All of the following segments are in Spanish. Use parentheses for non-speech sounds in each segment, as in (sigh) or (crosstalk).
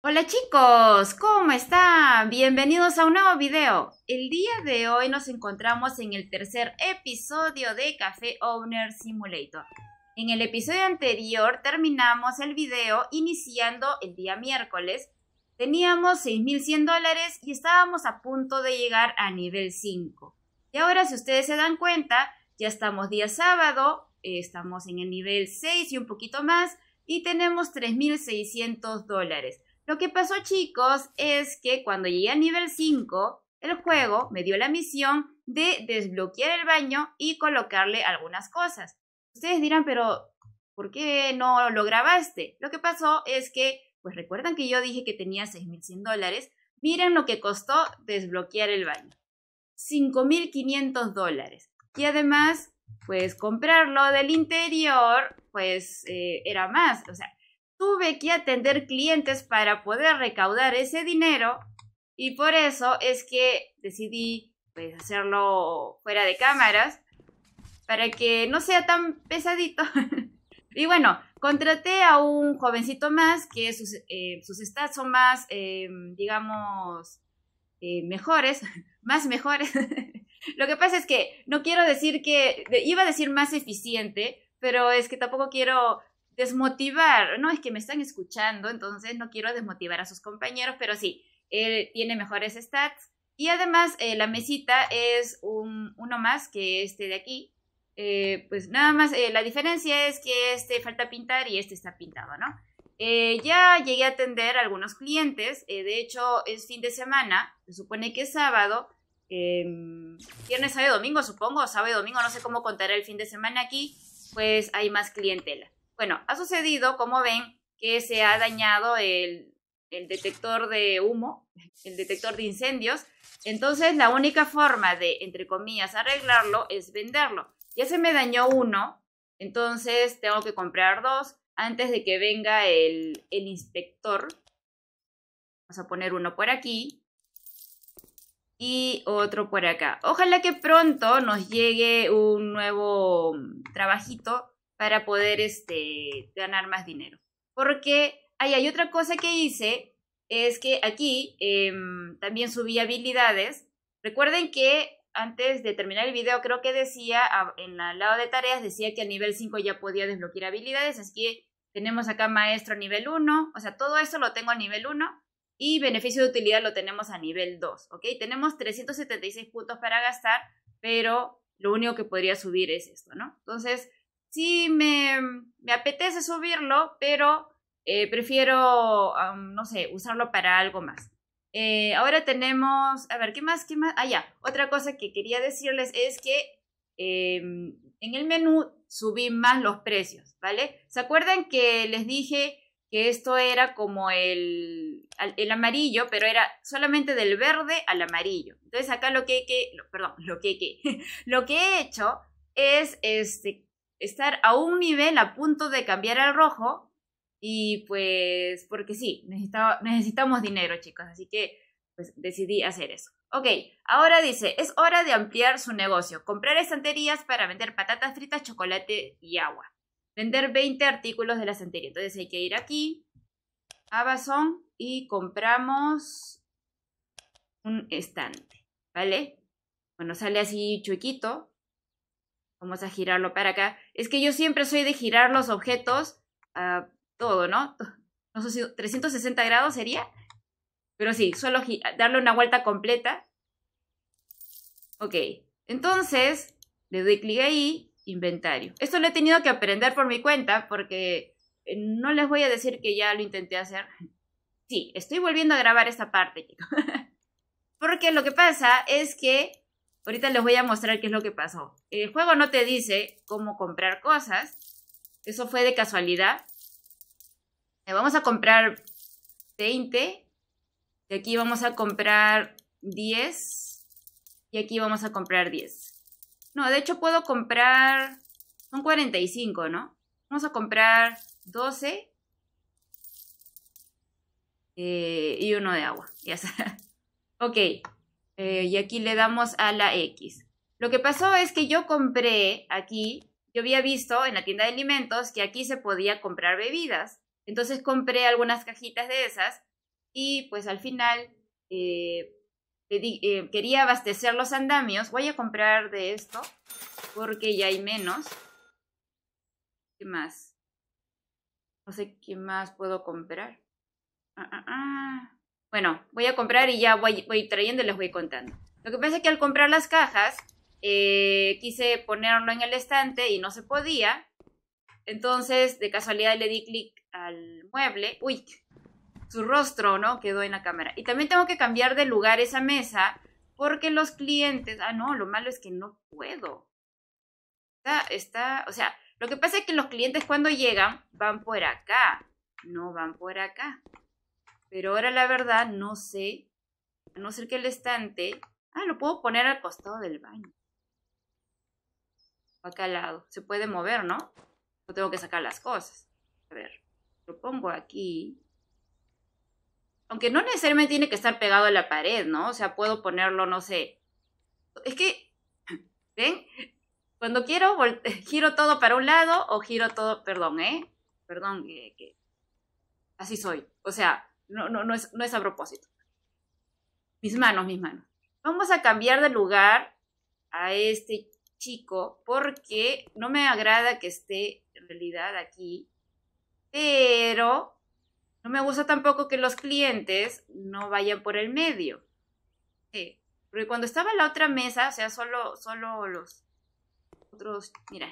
Hola chicos, ¿cómo están? Bienvenidos a un nuevo video. El día de hoy nos encontramos en el tercer episodio de Café Owner Simulator. En el episodio anterior terminamos el video iniciando el día miércoles. Teníamos 6.100 dólares y estábamos a punto de llegar a nivel 5. Y ahora si ustedes se dan cuenta, ya estamos día sábado, estamos en el nivel 6 y un poquito más y tenemos 3.600 dólares. Lo que pasó chicos es que cuando llegué al nivel 5, el juego me dio la misión de desbloquear el baño y colocarle algunas cosas. Ustedes dirán, pero ¿por qué no lo grabaste? Lo que pasó es que, pues recuerdan que yo dije que tenía 6.100 dólares. Miren lo que costó desbloquear el baño. 5.500 dólares. Y además, pues comprarlo del interior, pues eh, era más. O sea, tuve que atender clientes para poder recaudar ese dinero y por eso es que decidí pues, hacerlo fuera de cámaras para que no sea tan pesadito. (laughs) y bueno, contraté a un jovencito más que sus, eh, sus stats son más, eh, digamos, eh, mejores, (laughs) más mejores. (laughs) Lo que pasa es que no quiero decir que, iba a decir más eficiente, pero es que tampoco quiero desmotivar, no es que me están escuchando, entonces no quiero desmotivar a sus compañeros, pero sí, él tiene mejores stats. Y además eh, la mesita es un, uno más que este de aquí. Eh, pues nada más, eh, la diferencia es que este falta pintar y este está pintado, ¿no? ya llegué a atender algunos clientes, de hecho es fin de semana, se supone que es sábado, viernes, sábado domingo supongo, sábado y domingo, no sé cómo contaré el fin de semana aquí, pues hay más clientela. Bueno, ha sucedido, como ven, que se ha dañado el, detector de humo, (laughs) el detector de incendios. Entonces, la única forma de, entre comillas, arreglarlo es venderlo. Ya se me dañó uno, entonces tengo que comprar dos antes de que venga el, el inspector. Vamos a poner uno por aquí y otro por acá. Ojalá que pronto nos llegue un nuevo mm, trabajito para poder este, ganar más dinero. Porque ahí hay otra cosa que hice, es que aquí em, también subí habilidades. Recuerden que antes de terminar el video creo que decía, en el lado de tareas decía que a nivel 5 ya podía desbloquear habilidades, así que tenemos acá maestro nivel 1, o sea, todo eso lo tengo a nivel 1 y beneficio de utilidad lo tenemos a nivel 2, ¿ok? Tenemos 376 puntos para gastar, pero lo único que podría subir es esto, ¿no? Entonces, sí me, apetece subirlo, pero eh, prefiero, no sé, usarlo para algo más. Eh, ahora tenemos, a ver, ¿qué más? ¿Qué más? Ah, ya, otra cosa que quería decirles es que em, en el menú subí más los precios, ¿vale? ¿Se acuerdan que les dije que esto era como el, el amarillo, pero era solamente del verde al amarillo? Entonces acá lo que, que perdón, lo que, (laughs) lo que he hecho es este, estar a un nivel a punto de cambiar al rojo y pues porque sí, necesitamos dinero chicos, así que pues decidí hacer eso. Ok, ahora dice, es hora de ampliar su negocio, comprar estanterías para vender patatas fritas, chocolate y agua, vender 20 artículos de la estantería, entonces hay que ir aquí, a Amazon y compramos un estante, ¿vale? Bueno, sale así chuequito, Vamos a girarlo para acá. Es que yo siempre soy de girar los objetos a ah, todo, ¿no? (laughs) No sé si 360 grados sería. Pero sí, solo darle una vuelta completa. Ok, entonces le doy clic ahí, inventario. Esto lo he tenido que aprender por mi cuenta porque eh, no les voy a decir que ya lo intenté hacer. Sí, estoy volviendo a grabar esta parte, (laughs) porque lo que pasa es que Ahorita les voy a mostrar qué es lo que pasó. El juego no te dice cómo comprar cosas. Eso fue de casualidad. Vamos a comprar 20. Y aquí vamos a comprar 10. Y aquí vamos a comprar 10. No, de hecho puedo comprar... Son 45, ¿no? Vamos a comprar 12. Eh, y uno de agua. (laughs) Ya está. Ok. Eh, y aquí le damos a la X. Lo que pasó es que yo compré aquí, yo había visto en la tienda de alimentos que aquí se podía comprar bebidas. Entonces compré algunas cajitas de esas y pues al final eh, eh, quería abastecer los andamios. Voy a comprar de esto porque ya hay menos. ¿Qué más? No sé qué más puedo comprar. Ah, ah, ah bueno, voy a comprar y ya voy, voy trayendo y les voy contando. Lo que pasa es que al comprar las cajas, eh, quise ponerlo en el estante y no se podía. Entonces, de casualidad le di clic al mueble. Uy, su rostro, ¿no? Quedó en la cámara. Y también tengo que cambiar de lugar esa mesa porque los clientes... Ah, no, lo malo es que no puedo. Está, está, o sea, lo que pasa es que los clientes cuando llegan van por acá, no van por acá. Pero ahora la verdad no sé, a no ser que el estante, ah, lo puedo poner al costado del baño. Acá al lado, se puede mover, ¿no? No tengo que sacar las cosas. A ver, lo pongo aquí. Aunque no necesariamente tiene que estar pegado a la pared, ¿no? O sea, puedo ponerlo, no sé. Es que, (clears throat) ¿ven? Cuando quiero, (laughs) giro todo para un lado o giro todo, perdón, ¿eh? Perdón, que así soy. O sea, no, no, no, es, no es a propósito. Mis manos, mis manos. Vamos a cambiar de lugar a este chico porque no me agrada que esté en realidad aquí, pero no me gusta tampoco que los clientes no vayan por el medio. Porque cuando estaba en la otra mesa, o sea, solo, solo los otros, mira,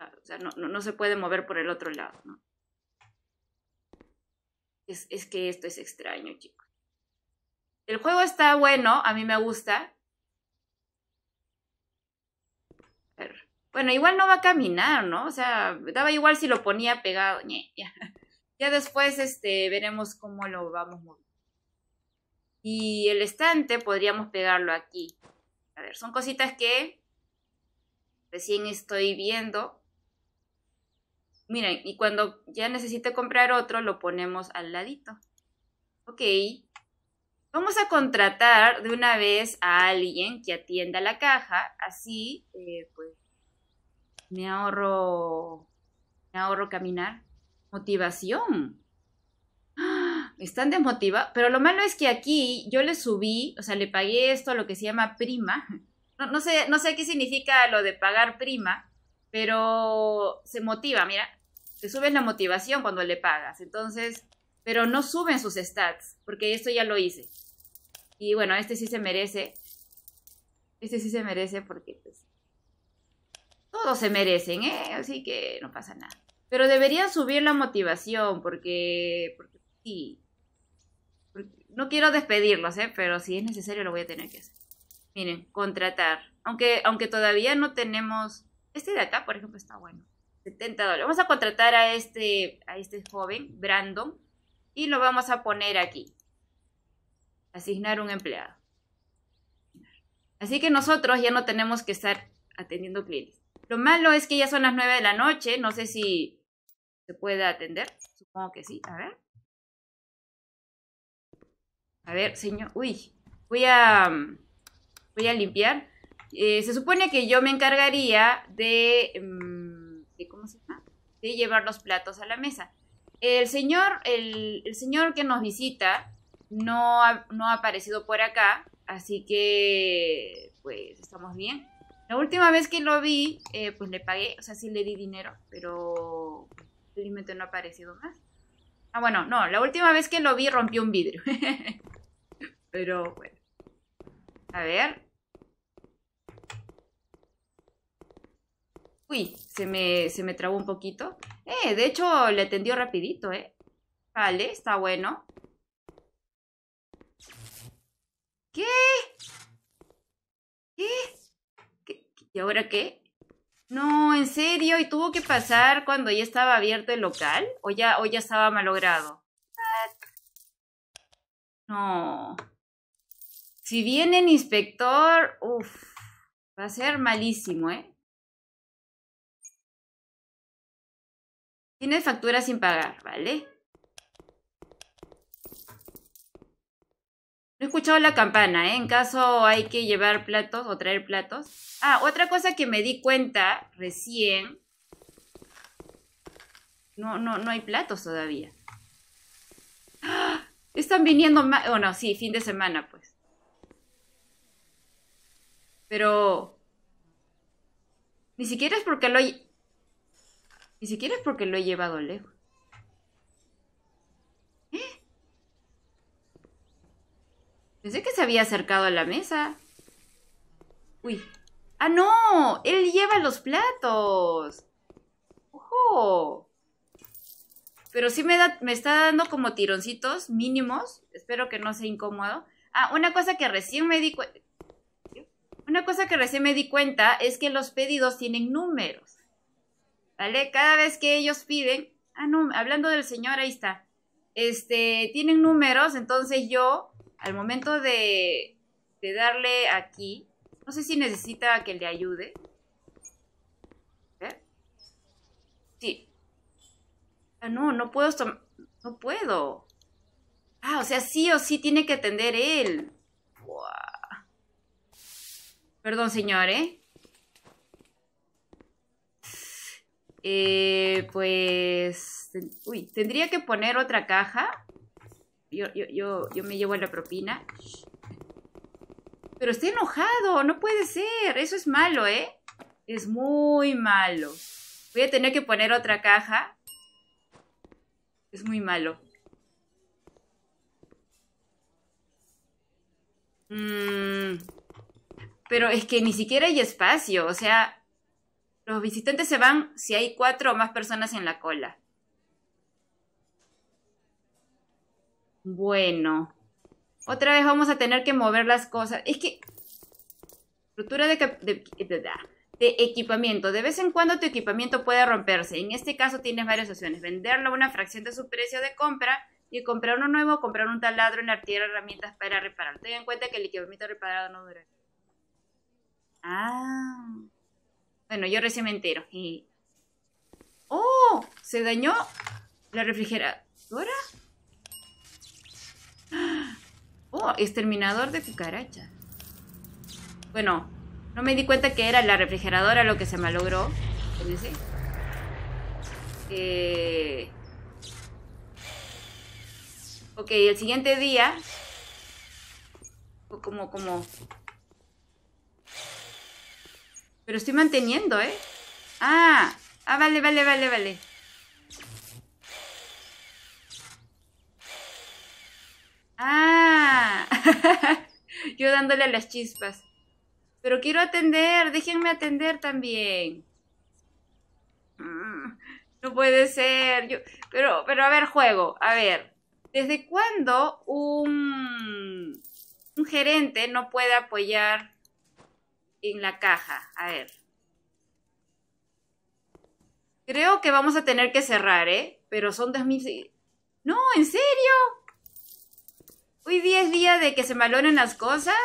ah, o sea, no, no, se puede mover por el otro lado, ¿no? es, que esto es extraño, chicos. El juego está bueno, a mí me gusta. Bueno, igual no va a caminar, ¿no? O sea, daba igual si lo ponía pegado. (laughs) Ya después este, veremos cómo lo vamos moviendo. Y el estante podríamos pegarlo aquí. A ver, son cositas que recién estoy viendo. Miren, y cuando ya necesite comprar otro, lo ponemos al ladito. Ok. Vamos a contratar de una vez a alguien que atienda la caja. Así, eh, pues, me ahorro, me ahorro caminar. Motivación. ¡Ah! Están desmotivados. Pero lo malo es que aquí yo le subí, o sea, le pagué esto a lo que se llama prima. no, sé, no sé qué significa lo de pagar prima pero se motiva, mira, te suben la motivación cuando le pagas, entonces, pero no suben sus stats, porque esto ya lo hice. Y bueno, este sí se merece, este sí se merece porque pues, todos se merecen, ¿eh? así que no pasa nada. Pero debería subir la motivación porque, porque sí. no quiero despedirlos, ¿eh? pero si es necesario lo voy a tener que hacer. Miren, contratar. Aunque, aunque todavía no tenemos este de acá, por ejemplo, está bueno. 70 dólares. Vamos a contratar a este, a este joven, Brandon, y lo vamos a poner aquí. Asignar un empleado. Así que nosotros ya no tenemos que estar atendiendo clientes. Lo malo es que ya son las 9 de la noche. No sé si se puede atender. Supongo que sí. A ver. A ver, señor. Uy, voy a, voy a limpiar. Eh, se supone que yo me encargaría mm, de, ¿cómo se llama? de llevar los platos a la mesa. El señor, el, señor que nos visita no ha, no ha aparecido por acá, así que pues estamos bien. La última vez que lo vi, eh, pues le pagué, o sea, sí le di dinero, pero felizmente no ha aparecido más. Ah, bueno, no, la última vez que lo vi rompió un vidrio. (laughs) pero bueno. A ver, Uy, se me, se me trabó un poquito. Eh, de hecho, le atendió rapidito, ¿eh? Vale, está bueno. ¿Qué? ¿Qué? ¿Y ahora qué? No, en serio, ¿y tuvo que pasar cuando ya estaba abierto el local? ¿O ya, o ya estaba malogrado? No. Si viene el inspector, uff, va a ser malísimo, ¿eh? Tienes factura sin pagar, ¿vale? No he escuchado la campana, ¿eh? En caso hay que llevar platos o traer platos. Ah, otra cosa que me di cuenta recién. No, no, no hay platos todavía. ¡Ah! Están viniendo más... Bueno, sí, fin de semana, pues. Pero... Ni siquiera es porque lo... Hay ni siquiera es porque lo he llevado lejos. ¿Eh? Pensé que se había acercado a la mesa. Uy. ¡Ah, no! ¡Él lleva los platos! ¡Ojo! Pero sí me, me está dando como tironcitos mínimos. Espero que no sea incómodo. Ah, una cosa que recién me di cuenta. Una cosa que recién me di cuenta es que los pedidos tienen números. ¿vale? Cada vez que ellos piden, ah, no, hablando del Señor, ahí está, este, tienen números, entonces yo, al momento de, de darle aquí, no sé si necesita que le ayude. ¿Ver? Sí. Ah, no, no puedo, no puedo. Ah, o sea, sí o sí tiene que atender él. Buah. Perdón, señor, ¿eh? Eh, pues, uy, tendría que poner otra caja. Yo, yo, me llevo la propina. Pero está enojado, no puede ser. Eso es malo, ¿eh? Es muy malo. Voy a tener que poner otra caja. Es muy malo. Mm. pero es que ni siquiera hay espacio, o sea, los visitantes se van si hay cuatro o más personas en la cola. Bueno. Otra vez vamos a tener que mover las cosas. Es que... Estructura de, de, equipamiento. De vez en cuando tu equipamiento puede romperse. En este caso tienes varias opciones. Venderlo a una fracción de su precio de compra y comprar uno nuevo o comprar un taladro en artillería herramientas para reparar. Ten en cuenta que el equipamiento reparado no dura. Ah. Bueno, yo recién me entero. Y... ¡Oh! ¿Se dañó la refrigeradora? ¡Ah! ¡Oh! Exterminador de cucarachas. Bueno, no me di cuenta que era la refrigeradora lo que se malogró. logró. Eh... Ok, el siguiente día... Como, como... Pero estoy manteniendo, ¿eh? Ah, ah, vale, vale, vale, vale. Ah, (laughs) yo dándole las chispas. Pero quiero atender, déjenme atender también. Mm, no puede ser. Yo, pero, pero a ver, juego. A ver, ¿desde cuándo un, un gerente no puede apoyar en la caja. A ver. Creo que vamos a tener que cerrar, ¿eh? Pero son 2000... No, ¿en serio? Hoy día días de que se malonen las cosas.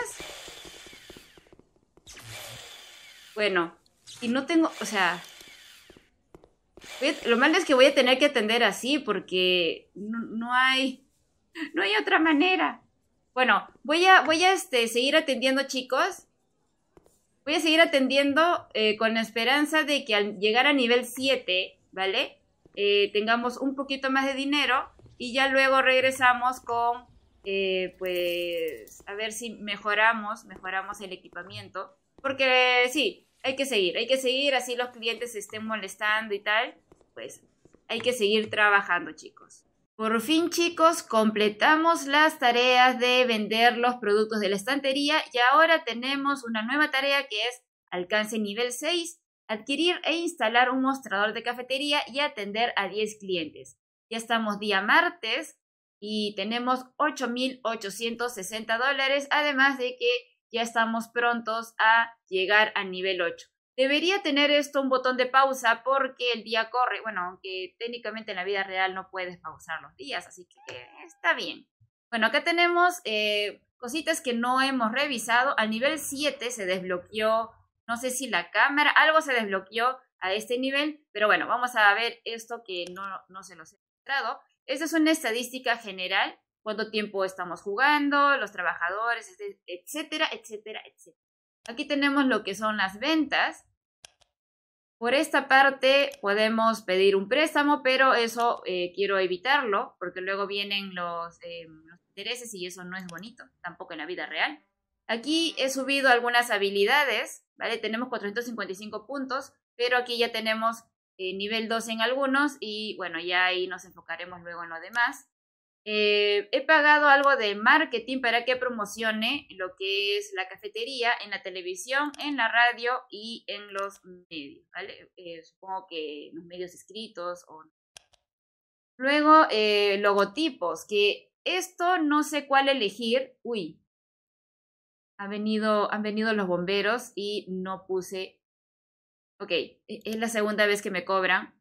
Bueno, y no tengo, o sea, lo malo es que voy a tener que atender así porque no, hay, no hay otra manera. Bueno, voy a, voy a este, seguir atendiendo chicos. Voy a seguir atendiendo eh, con la esperanza de que al llegar a nivel 7, ¿vale? Eh, tengamos un poquito más de dinero y ya luego regresamos con, eh, pues, a ver si mejoramos, mejoramos el equipamiento. Porque sí, hay que seguir, hay que seguir, así los clientes se estén molestando y tal, pues hay que seguir trabajando, chicos. Por fin chicos, completamos las tareas de vender los productos de la estantería y ahora tenemos una nueva tarea que es alcance nivel 6, adquirir e instalar un mostrador de cafetería y atender a 10 clientes. Ya estamos día martes y tenemos 8.860 dólares, además de que ya estamos prontos a llegar a nivel 8. Debería tener esto un botón de pausa porque el día corre. Bueno, aunque técnicamente en la vida real no puedes pausar los días, así que está bien. Bueno, acá tenemos eh, cositas que no hemos revisado. Al nivel 7 se desbloqueó, no sé si la cámara, algo se desbloqueó a este nivel, pero bueno, vamos a ver esto que no, no se los he mostrado. Esta es una estadística general, cuánto tiempo estamos jugando, los trabajadores, etcétera, etcétera, etcétera. Aquí tenemos lo que son las ventas. Por esta parte podemos pedir un préstamo, pero eso eh, quiero evitarlo porque luego vienen eh, los, intereses y eso no es bonito, tampoco en la vida real. Aquí he subido algunas habilidades, ¿vale? Tenemos 455 puntos, pero aquí ya tenemos eh, nivel 2 en algunos y bueno, ya ahí nos enfocaremos luego en lo demás. Eh, he pagado algo de marketing para que promocione lo que es la cafetería en la televisión, en la radio y en los medios, ¿vale? Eh, supongo que los medios escritos o... Luego, eh, logotipos, que esto no sé cuál elegir. Uy, han venido, han venido los bomberos y no puse... Ok, e-, es la segunda vez que me cobran.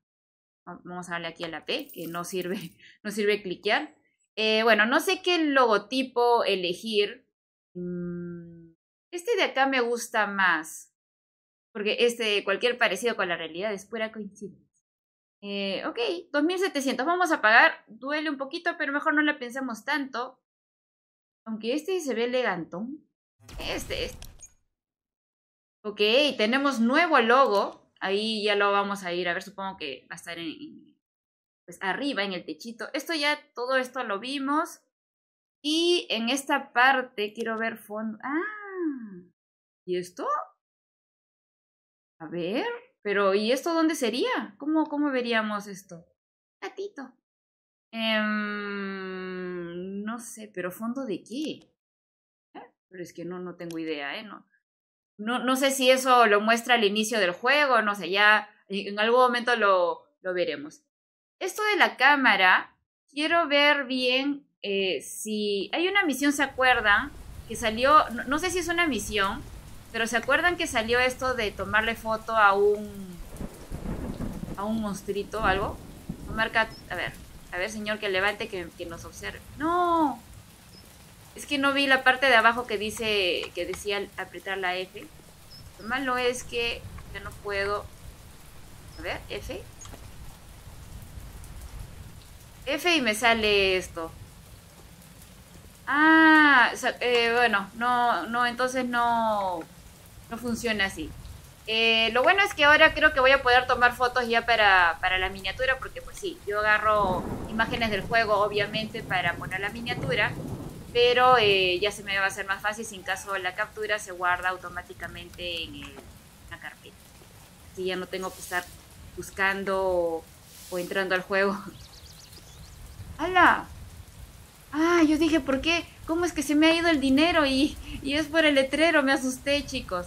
Vamos a darle aquí a la P, que no sirve, (laughs) no sirve cliquear. Eh, bueno, no sé qué logotipo elegir. Mm, este de acá me gusta más. Porque este, cualquier parecido con la realidad es pura coincidencia. Eh, ok, 2700. Vamos a pagar. Duele un poquito, pero mejor no la pensamos tanto. Aunque este se ve elegantón. Este, este. Ok, tenemos nuevo logo. Ahí ya lo vamos a ir. A ver, supongo que va a estar en, pues, arriba en el techito. Esto ya, todo esto lo vimos. Y en esta parte quiero ver fondo. Ah, ¿y esto? A ver, pero ¿y esto dónde sería? ¿Cómo, cómo veríamos esto? Gatito. Em, no sé, pero fondo de qué? Ah, pero es que no, no tengo idea, ¿eh? No, no, no sé si eso lo muestra al inicio del juego, no sé, ya en algún momento lo, lo veremos esto de la cámara, quiero ver bien eh, si hay una misión, ¿se acuerdan? Que salió, no, sé si es una misión, pero ¿se acuerdan que salió esto de tomarle foto a un, a un monstruito o algo? marca, a ver, a ver señor que levante, que, nos observe. No, es que no vi la parte de abajo que dice, que decía apretar la F. Lo malo es que ya no puedo, a ver, F, F y me sale esto. Ah, eh, bueno, no, no, entonces no, funciona así. Eh, lo bueno es que ahora creo que voy a poder tomar fotos ya para, la miniatura, porque pues sí, yo agarro imágenes del juego, obviamente, para poner la miniatura, pero eh, ya se me va a hacer más fácil si caso la captura se guarda automáticamente en, la carpeta. Así ya no tengo que estar buscando o entrando al juego (laughs) ¡Hala! Ah, yo dije, ¿por qué? ¿Cómo es que se me ha ido el dinero? Y, es por el letrero, me asusté, chicos.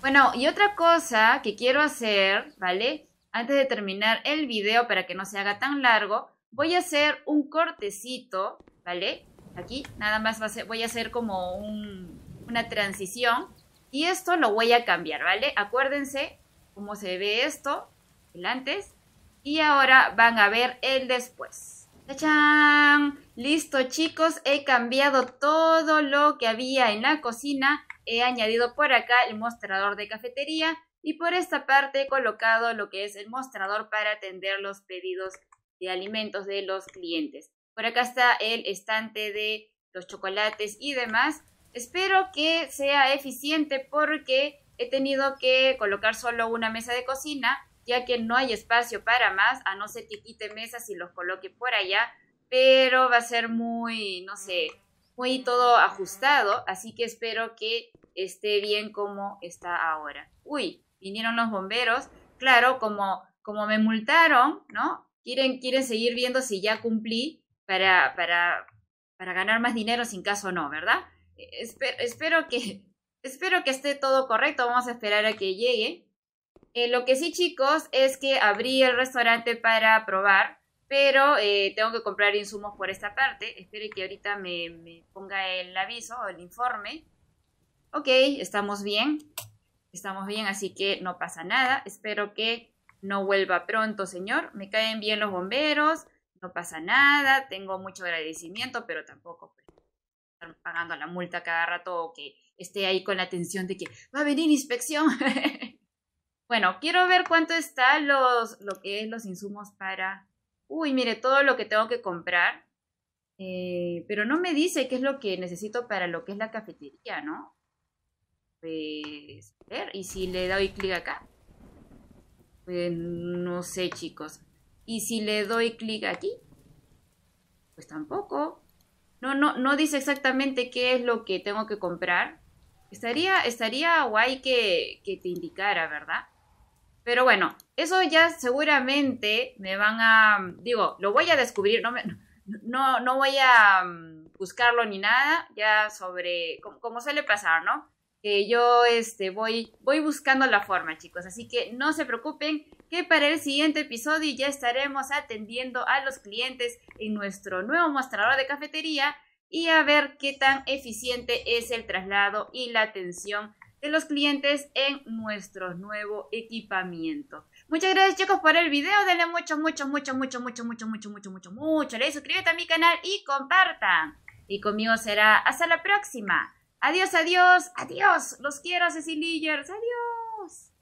Bueno, y otra cosa que quiero hacer, ¿vale? Antes de terminar el video para que no se haga tan largo, voy a hacer un cortecito, ¿vale? Aquí nada más voy a hacer como una transición y esto lo voy a cambiar, ¿vale? Acuérdense cómo se ve esto, el antes y ahora van a ver el después. ¡Tachán! Listo chicos, he cambiado todo lo que había en la cocina. He añadido por acá el mostrador de cafetería y por esta parte he colocado lo que es el mostrador para atender los pedidos de alimentos de los clientes. Por acá está el estante de los chocolates y demás. Espero que sea eficiente porque he tenido que colocar solo una mesa de cocina ya que no hay espacio para más, a no ser que quite mesas y los coloque por allá, pero va a ser muy, no sé, muy todo ajustado, así que espero que esté bien como está ahora. Uy, vinieron los bomberos, claro, como, como me multaron, ¿no? Quieren, quieren seguir viendo si ya cumplí para, para, para ganar más dinero sin caso no, ¿verdad? Espero, espero, que, espero que esté todo correcto, vamos a esperar a que llegue eh, lo que sí, chicos, es que abrí el restaurante para probar, pero eh, tengo que comprar insumos por esta parte. Espero que ahorita me, ponga el aviso o el informe. Ok, estamos bien. Estamos bien, así que no pasa nada. Espero que no vuelva pronto, señor. Me caen bien los bomberos, no pasa nada. Tengo mucho agradecimiento, pero tampoco pues, están pagando la multa cada rato o que esté ahí con la atención de que va a venir inspección. (laughs) Bueno, quiero ver cuánto está los, lo que es los insumos para... Uy, mire, todo lo que tengo que comprar. Eh, pero no me dice qué es lo que necesito para lo que es la cafetería, ¿no? Pues, a ver, y si le doy clic acá. Pues, no sé, chicos. Y si le doy clic aquí. Pues tampoco. No, no, no dice exactamente qué es lo que tengo que comprar. Estaría, estaría guay que, que te indicara, ¿verdad? Pero bueno, eso ya seguramente me van a, digo, lo voy a descubrir, no, me, no, no voy a mm, buscarlo ni nada, ya sobre, como, suele pasar, ¿no? Que yo este, voy, voy buscando la forma, chicos. Así que no se preocupen, que para el siguiente episodio ya estaremos atendiendo a los clientes en nuestro nuevo mostrador de cafetería y a ver qué tan eficiente es el traslado y la atención de los clientes en nuestro nuevo equipamiento. Muchas gracias chicos por el video, denle mucho, mucho, mucho, mucho, mucho, mucho, mucho, mucho, mucho, mucho, Le suscríbete a mi canal y compartan. Y conmigo será hasta la próxima. Adiós, adiós, adiós. Los quiero, Cecilia. Adiós.